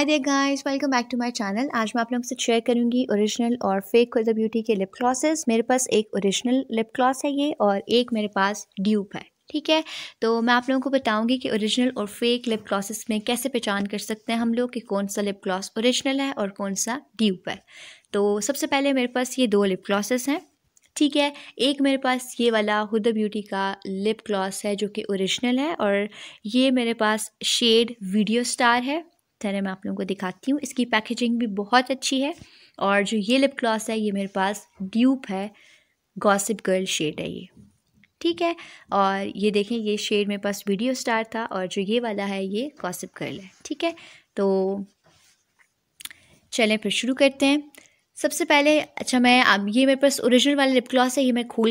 hi there guys welcome back to my channel आज मैं आप लोगों से शेयर करूंगी ओरिजिनल और फेक खुदा ब्यूटी के लिप क्लॉसेस मेरे पास एक ओरिजिनल लिप क्लॉस है ये और एक मेरे पास ड्यूप है ठीक है तो मैं आप लोगों को बताऊंगी कि ओरिजिनल और फेक लिप क्लॉसेस में कैसे पहचान कर सकते हैं हम लोग कि कौन सा लिप क्लॉस औरिजिनल है और कौन सा ड्यूप है तो सबसे पहले मेरे पास ये दो लिप क्लॉसेस हैं ठीक है एक मेरे पास ये वाला हुदा ब्यूटी का लिप ग्लॉस है जो कि ओरिजिनल है और ये मेरे पास शेड वीडियो स्टार है तरह मैं आप लोगों को दिखाती हूँ इसकी पैकेजिंग भी बहुत अच्छी है और जो ये लिप ग्लॉस है ये मेरे पास ड्यूप है गॉसिप गर्ल शेड है ये ठीक है और ये देखें ये शेड मेरे पास वीडियो स्टार था और जो ये वाला है ये गॉसिप गर्ल है ठीक है तो चलें फिर शुरू करते हैं सबसे पहले अच्छा मैं अब ये मेरे पास ओरिजिनल वाला लिप ग्लॉस है ये मैं खोल